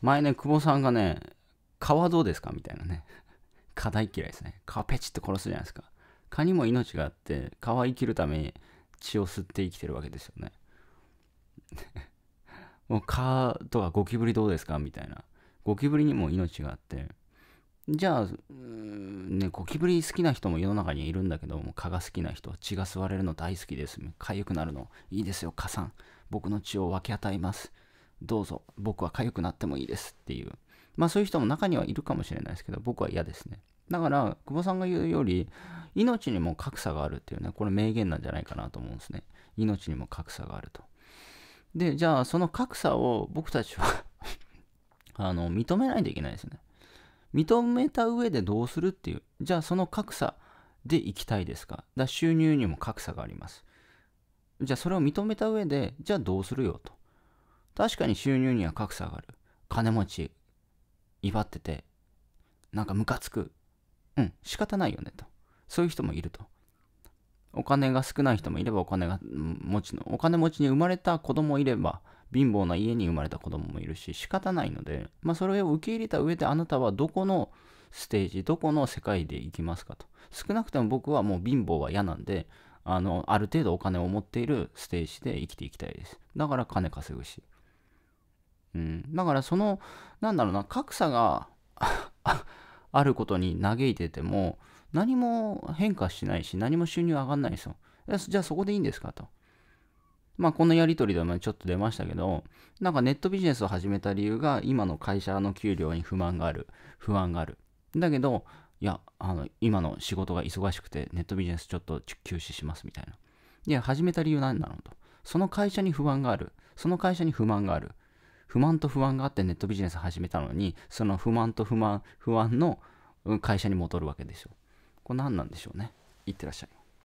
前ね、久保さんがね、蚊はどうですかみたいなね。蚊 大嫌いですね。蚊ペチって殺すじゃないですか。蚊にも命があって、蚊は生きるために血を吸って生きてるわけですよね。もう蚊とかゴキブリどうですかみたいな。ゴキブリにも命があって。じゃあ、ね、ゴキブリ好きな人も世の中にいるんだけども、蚊が好きな人、血が吸われるの大好きです。痒くなるの、いいですよ、蚊さん。僕の血を分け与えます。どうぞ、僕は痒くなってもいいですっていう。まあそういう人も中にはいるかもしれないですけど、僕は嫌ですね。だから、久保さんが言うより、命にも格差があるっていうね、これ名言なんじゃないかなと思うんですね。命にも格差があると。で、じゃあその格差を僕たちは あの、認めないといけないですね。認めた上でどうするっていう。じゃあその格差で行きたいですか。だ収入にも格差があります。じゃあそれを認めた上で、じゃあどうするよと。確かに収入には格差がある。金持ち、威張ってて、なんかムカつく。うん、仕方ないよねと。そういう人もいると。お金が少ない人もいればお金が持ちの、お金持ちに生まれた子供いれば、貧乏な家に生まれた子供もいるし、仕方ないので、まあ、それを受け入れた上であなたはどこのステージ、どこの世界で行きますかと。少なくても僕はもう貧乏は嫌なんで、あの、ある程度お金を持っているステージで生きていきたいです。だから金稼ぐし。うん、だからそのなんだろうな格差が あることに嘆いてても何も変化しないし何も収入上がんないんですよじゃあそこでいいんですかとまあこのやり取りでもちょっと出ましたけどなんかネットビジネスを始めた理由が今の会社の給料に不満がある不安があるだけどいやあの今の仕事が忙しくてネットビジネスちょっと休止しますみたいないや始めた理由何なのとその会社に不安があるその会社に不満がある不満と不安があってネットビジネス始めたのに、その不満と不満、不安の会社に戻るわけでしょ。これ何なんでしょうね。いってらっしゃい。